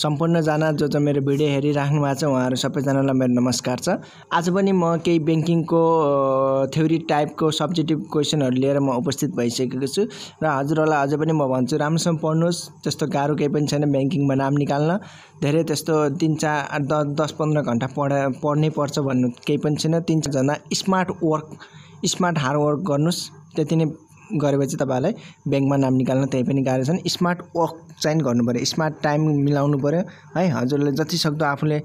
सम्पूर्णजना जो जो मेरो भिडियो हेरिराख्नु भएको छ उहाँहरू सबैजनालाई मेरो नमस्कार छ आज पनि म केही ब्याङ्किङको थ्योरी टाइपको सब्जेक्टिभ क्वेसनहरू लिएर म उपस्थित भइसकेको छु र हजुरहरूलाई अझै पनि म भन्छु राम्रोसँग पढ्नुहोस् त्यस्तो गाह्रो केही पनि छैन ब्याङ्किङमा नाम निकाल्न धेरै त्यस्तो तिन चार दस दस पन्ध्र घन्टा पढ पढ्नै पर्छ भन्नु केही पनि छैन तिन चारजना smart work smart hard work गर्नुहोस् त्यति नै गरेपछि तपाईँहरूलाई ब्याङ्कमा नाम निकाल्न त्यही पनि गाह्रो छन् स्मार्ट वर्क चाहिँ गर्नुपऱ्यो स्मार्ट टाइम मिलाउनु पऱ्यो है हजुरले सक्दो आफूले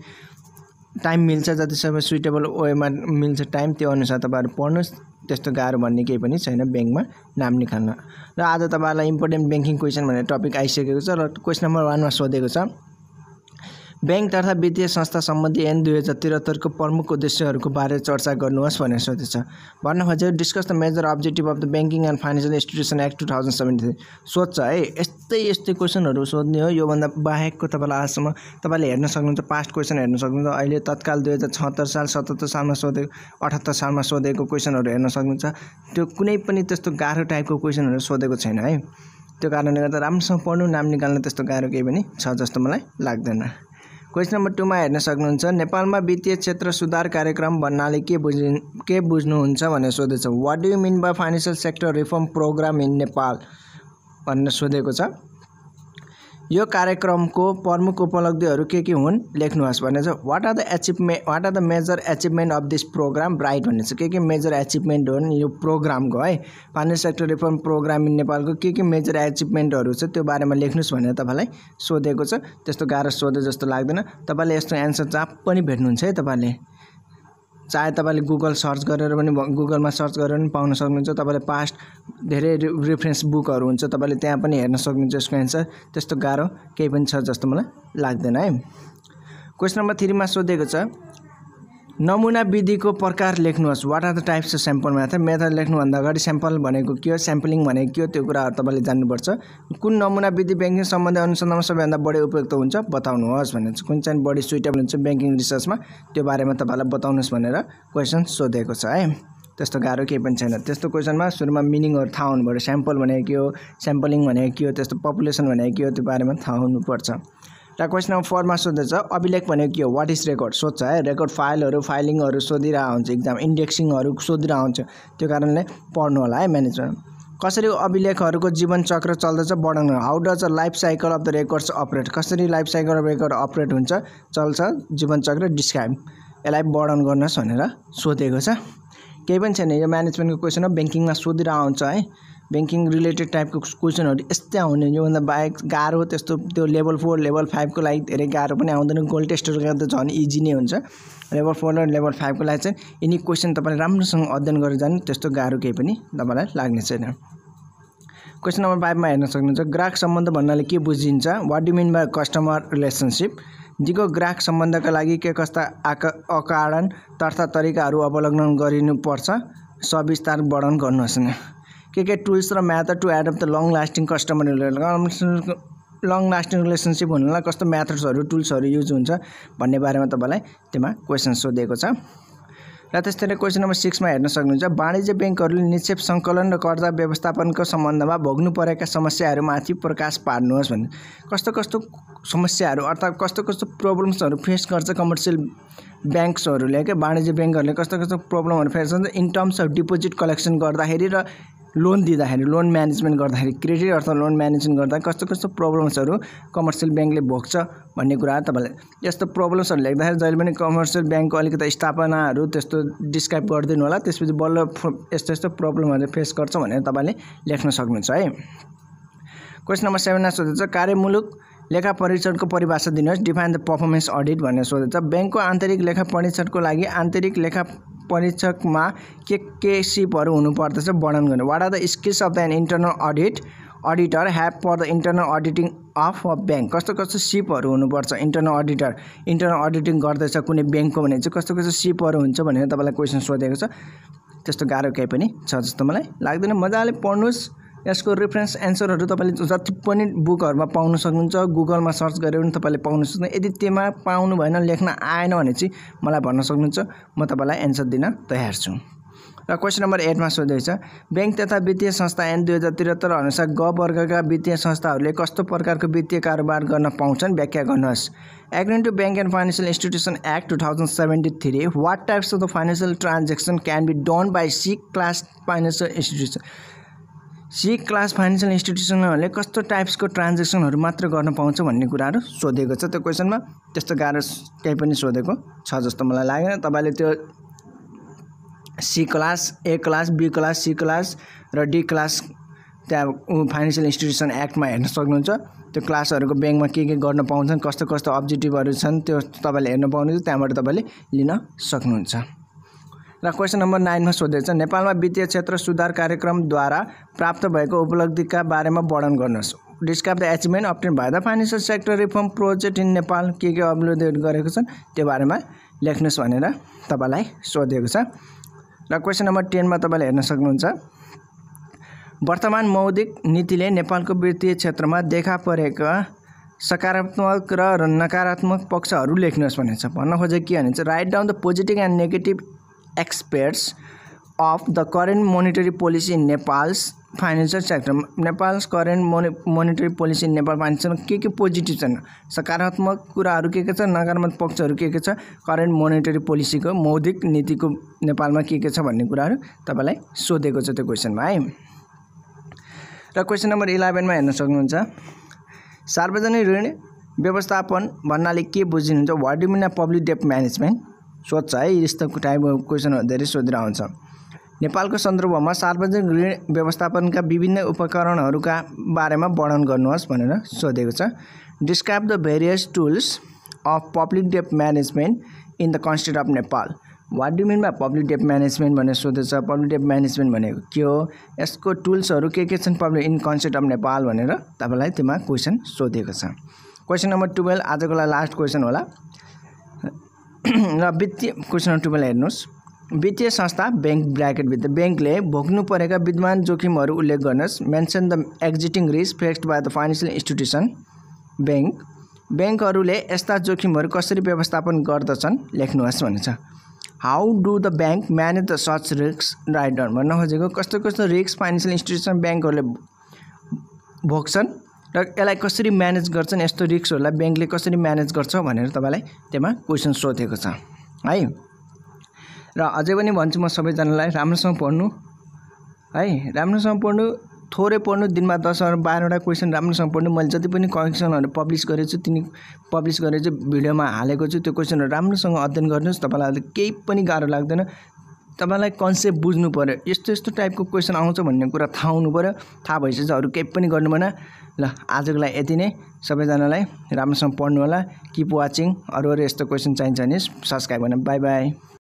टाइम मिल्छ जतिसक्दो सुइटेबल वेमा मिल्छ टाइम त्यो अनुसार तपाईँहरू पढ्नुहोस् त्यस्तो गाह्रो भन्ने केही पनि छैन ब्याङ्कमा नाम निकाल्न र आज तपाईँहरूलाई इम्पोर्टेन्ट ब्याङ्किङ क्वेसन भन्ने टपिक आइसकेको छ र क्वेसन नम्बर वानमा सोधेको छ ब्याङ्क तथा वित्तीय संस्था सम्बन्धी एन दुई हजार त्रिहत्तरको प्रमुख उद्देश्यहरूको बारे चर्चा गर्नुहोस् भनेर सोधेछ भन्न खोजेको discuss the major objective of the banking and financial institution act two thousand seventy three सोध्छ है यस्तै यस्तै क्वेसनहरू सोध्ने हो योभन्दा बाहेकको तपाईँलाई आजसम्म तपाईँले हेर्न सक्नुहुन्छ पास्ट क्वेसन हेर्न सक्नुहुन्छ अहिले तत्काल दुई हजार छत्तर साल सतहत्तर सालमा सोधेको अठहत्तर सालमा सोधेको क्वेसनहरू हेर्न सक्नुहुन्छ त्यो कुनै पनि त्यस्तो गाह्रो टाइपको क्वेसनहरू सोधेको छैन है त्यो कारणले गर्दा राम्रोसँग पढ्नु नाम निकाल्नु त्यस्तो गाह्रो केही पनि छ जस्तो मलाई लाग्दैन क्वेसन नम्बर टूमा हेर्न सक्नुहुन्छ नेपालमा वित्तीय क्षेत्र सुधार कार्यक्रम भन्नाले के बुझ के बुझ्नुहुन्छ भनेर छ what do mean by financial sector reform programme in Nepal भनेर सोधेको छ यो कार्यक्रमको प्रमुख उपलब्धिहरू के के हुन् लेख्नुहोस् भने चाहिँ what are the achievement what are the major achievement of this programme right भन्ने छ के के मेजर एचिभमेन्ट हुन् यो प्रोग्रामको है finance sector reform programme in नेपालको के के मेजर एचिभमेन्टहरू छ त्यो बारेमा लेख्नुहोस् भनेर तपाईँलाई सोधेको छ त्यस्तो गाह्रो सोधे जस्तो लाग्दैन तपाईँले यस्तो एन्सर चाप पनि भेट्नुहुन्छ है तपाईँले चाहे तपाईँले गुगल सर्च गरेर पनि गुगलमा सर्च गरेर पनि पाउन सक्नुहुन्छ तपाईँले पास्ट धेरै रिफरेन्स बुकहरू हुन्छ तपाईँले त्यहाँ पनि हेर्न सक्नुहुन्छ यसको एन्सर त्यस्तो गाह्रो केही पनि छ जस्तो मलाई लाग्दैन है क्वेसन नम्बर थ्रीमा सोधेको छ नमुना विधिको प्रकार लेख्नुहोस् what are the types of sample भनेको मेथड लेख्नुभन्दा अगाडि स्याम्पल भनेको के हो स्याम्पलिङ भनेको के हो त्यो कुराहरू तपाईँले जान्नुपर्छ कुन नमुना विधि ब्याङ्किङ सम्बन्धी अनुसन्धानमा सबैभन्दा बढी उपयुक्त हुन्छ बताउनुहोस् भनेर कुन चाहिँ बढी सुइटेबल हुन्छ ब्याङ्किङ रिसर्चमा त्यो बारेमा तपाईँलाई बताउनुहोस् भनेर क्वेसन सोधेको छ है त्यस्तो गाह्रो केही पनि छैन त्यस्तो क्वेसनमा सुरुमा मिनिङहरू थाहा हुनु पऱ्यो स्याम्पल भनेको के हो स्याम्पलिङ भनेको के हो त्यस्तो पपुलेसन भनेको के हो त्यो बारेमा थाहा हुनुपर्छ र क्वेसन नम्बर फोरमा सोध्दैछ अभिलेख भनेको के हो वाट इज रेकर्ड सोध्छ है रेकर्ड फाइलहरू फाइलिङहरू सोधिरहेको हुन्छ इक्जाम इन्डेक्सिङहरू सोधिरहेको हुन्छ त्यो कारणले पढ्नु होला है म्यानेजमेन्ट कसरी अभिलेखहरूको जीवनचक्र चल्दछ बढाउनु how does a life cycle of the records operate कसरी life cycle of record operate हुन्छ चल्छ जीवनचक्र डिस्क्राइब यसलाई वर्णन गर्नुहोस् भनेर सोधेको छ केही पनि छैन यो म्यानेजमेन्टको क्वेसन हो ब्याङ्किङमा सोधिरहेको हुन्छ है ब्याङ्किङ रिलेटेड टाइपको क्वेसनहरू यस्तै आउने योभन्दा बाहेक गाह्रो त्यस्तो त्यो लेभल फोर लेभल फाइभको लागि धेरै गाह्रो पनि आउँदैन गोल्ड टेस्टहरू गर्दा झन् इजी नै हुन्छ लेभल फोर र लेभल फाइभको लागि चाहिँ यिनी क्वेसन तपाईँले राम्रोसँग अध्ययन गरेर जानु त्यस्तो गाह्रो केही पनि तपाईँलाई लाग्ने छैन क्वेसन नम्बर फाइभमा हेर्न सक्नुहुन्छ ग्राहक सम्बन्ध भन्नाले के बुझिन्छ what do mean by customer relationship दिगो ग्राहक सम्बन्धका लागि के कस्ता आक अकारण तर्थ तरिकाहरू अवलम्बन गरिनुपर्छ सविस्तार वर्णन गर्नुहोस् न के के टुल्स र method to adapt the long lasting customer long lasting relationship हुनलाई कस्तो म्याथड्सहरू टुल्सहरू युज हुन्छ भन्ने बारेमा तपाईँलाई त्यसमा क्वेसन सोधेको छ र त्यस्तै क्वेसन नम्बर सिक्समा हेर्न सक्नुहुन्छ वाणिज्य ब्याङ्कहरूले निक्षेप सङ्कलन र कर्जा व्यवस्थापनको सम्बन्धमा भोग्नु परेका समस्याहरूमाथि प्रकाश पार्नुहोस् भने कस्तो कस्तो समस्याहरू अर्थात् कस्तो कस्तो प्रब्लम्सहरू फेस गर्छ कमर्सियल ब्याङ्क्सहरूले क्या वाणिज्य ब्याङ्कहरूले कस्तो कस्तो प्रब्लमहरू फेस गर्छ in terms of deposit collection गर्दाखेरि र लोन दिँदाखेरि लोन म्यानेजमेन्ट गर्दाखेरि क्रेडिट अथवा लोन म्यानेजमेन्ट गर्दा कस्तो कस्तो प्रब्लम्सहरू कमर्सियल ब्याङ्कले भोग्छ भन्ने कुरा तपाईँलाई यस्तो प्रब्लम्सहरू लेख्दाखेरि जहिले पनि कमर्सियल ब्याङ्कको अलिकति स्थापनाहरू त्यस्तो डिस्क्राइब गरिदिनु होला त्यसपछि बल्ल यस्तो यस्तो प्रब्लमहरू फेस गर्छ भनेर तपाईँले लेख्न सक्नुहुन्छ है क्वेसन नम्बर सेभेनमा सोधेको छ कार्यमूलक लेखा परीक्षणको परिभाषा दिनुहोस् डिफाइन द पर्फर्मेन्स अडिट भनेर सोधेको छ ब्याङ्कको आन्तरिक लेखा परीक्षणको लागि आन्तरिक लेखा परीक्षकमा के के सिपहरू हुनुपर्दछ वर्णन गर्नु what are the skills of the and internal audit auditor have for the internal auditing of a bank कस्तो कस्तो सिपहरू हुनुपर्छ इन्टरनल अडिटर इन्टरनल अडिटिङ गर्दैछ कुनै ब्याङ्कको भने चाहिँ कस्तो कस्तो सिपहरू हुन्छ भनेर तपाईँलाई क्वेसन सोधेको छ त्यस्तो गाह्रो केही पनि छ जस्तो मलाई लाग्दैन मजाले पढ्नुहोस् यसको रिफरेन्स एन्सरहरू तपाईँले जति पनि बुकहरूमा पाउन सक्नुहुन्छ गुगलमा सर्च गरेर पनि तपाईँले पाउन सक्नुहुन्छ यदि त्यसमा पाउनु भएन लेख्न आएन भने चाहिँ मलाई भन्न सक्नुहुन्छ म तपाईँलाई एन्सर दिन तयार छु र क्वेसन नम्बर एटमा सोध्दैछ ब्याङ्क तथा वित्तीय संस्था एन दुई हजार त्रिहत्तर अनुसार ग वर्गका वित्तीय संस्थाहरूले कस्तो प्रकारको वित्तीय कारोबार गर्न पाउँछन् व्याख्या गर्नुहोस् agreeing to bank and financial institution act two thousand seventy three what types of the financial transaction can be done by C class financial institution C class financial इन्स्टिट्युसनहरूले कस्तो टाइप्सको ट्रान्जेक्सनहरू मात्र गर्न पाउँछ भन्ने कुराहरू सोधेको छ त्यो क्वेसनमा त्यस्तो गाह्रो केही पनि सोधेको छ जस्तो मलाई लागेन तपाईँले त्यो C class A class B class C class र डी क्लास त्यहाँ फाइनेन्सियल इन्स्टिट्युसन एक्टमा हेर्न सक्नुहुन्छ त्यो क्लासहरूको ब्याङ्कमा के के गर्न पाउँछन् कस्तो कस्तो अब्जेक्टिभहरू छन् त्यो तपाईँले हेर्न पाउनुहुन्छ त्यहाँबाट तपाईँले लिन सक्नुहुन्छ र क्वेसन नम्बर नाइनमा सोधेको छ नेपालमा वित्तीय क्षेत्र सुधार कार्यक्रमद्वारा प्राप्त भएको उपलब्धिका बारेमा वर्णन गर्नुहोस् डिस्क्राइब द एचिभमेन्ट अप्टेन भए the financial sector reform project in Nepal के के अपलोड गरेको छन् त्यो बारेमा लेख्नुहोस् भनेर तपाईँलाई सोधेको छ र क्वेसन नम्बर टेनमा तपाईँले हेर्न सक्नुहुन्छ वर्तमान मौद्रिक नीतिले नेपालको वित्तीय क्षेत्रमा देखा परेका सकारात्मक र नकारात्मक पक्षहरू लेख्नुहोस् भनेको छ भन्न खोजेको के भने चाहिँ write down the positive and negative experts of the current monetary policy in Nepal's financial sector Nepal current मोनि मोनिटरी पोलिसी नेपाल फाइनेन्सियल के के पोजिटिभ छन् सकारात्मक कुराहरू के के छ नकारात्मक पक्षहरू के के छ करेन्ट मोनिटरी पोलिसीको मौद्रिक नीतिको नेपालमा के के छ भन्ने कुराहरू तपाईँलाई सोधेको छ त्यो क्वेसनमा है र क्वेसन नम्बर इलेभेनमा हेर्न सक्नुहुन्छ सार्वजनिक ऋण व्यवस्थापन भन्नाले के बुझिनुहुन्छ what do mean public debt management सोध्छ है यस्तो टाइपको क्वेसनहरू धेरै सोधेर आउँछ नेपालको सन्दर्भमा सार्वजनिक ऋण व्यवस्थापनका विभिन्न उपकरणहरूका बारेमा वर्णन गर्नुहोस् भनेर सोधेको छ describe the various tools of public debt management in the constitute of Nepal what do mean by public debt management भनेर सोधेछ पब्लिक डेप म्यानेजमेन्ट भनेको के हो यसको टुल्सहरू के के छन् public in concept of Nepal भनेर तपाईँलाई त्यसमा क्वेसन सोधेको छ क्वेसन नम्बर टुवेल्भ आजको लागि लास्ट क्वेसन होला र वित्तीय क्वेसन नम्बर टुवेल्भ हेर्नुहोस् वित्तीय संस्था ब्याङ्क ब्राकेटभित्र ब्याङ्कले भोग्नु परेका विद्यमान जोखिमहरू उल्लेख गर्नुहोस् mention the existing risk faced by the financial institution bank ब्याङ्कहरूले यस्ता जोखिमहरू कसरी व्यवस्थापन गर्दछन् लेख्नुहोस् भन्ने how do the bank manage the such risk write down भन्न खोजेको कस्तो कस्तो रिस्क फाइनेन्सियल इन्स्टिट्युसन ब्याङ्कहरूले भोग्छन् र यसलाई कसरी म्यानेज गर्छन् यस्तो रिक्सहरूलाई ब्याङ्कले कसरी म्यानेज गर्छ भनेर तपाईँलाई त्यसमा क्वेसन सोधेको छ है र अझै पनि भन्छु म सबैजनालाई राम्रोसँग पढ्नु है राम्रोसँग पढ्नु थोरै पढ्नु दिनमा दसवटा बाह्रवटा क्वेसन राम्रोसँग पढ्नु मैले जति पनि कलेक्सनहरू पब्लिस गरेको छु तिनी पब्लिस गरेर चाहिँ भिडियोमा हालेको छु त्यो क्वेसनहरू राम्रोसँग अध्ययन गर्नुहोस् तपाईँलाई केही पनि गाह्रो लाग्दैन तपाईँलाई कन्सेप्ट बुझ्नु पऱ्यो यस्तो यस्तो टाइपको क्वेसन आउँछ भन्ने कुरा थाहा हुनु पऱ्यो थाहा भइसकेपछि अरू केही पनि गर्नु भएन ल आजको लागि यति नै सबैजनालाई राम्रोसँग पढ्नु होला किप वाचिङ अरू अरू यस्तो क्वेसन चाहिन्छ भने सब्सक्राइब गर्नु बाई बाई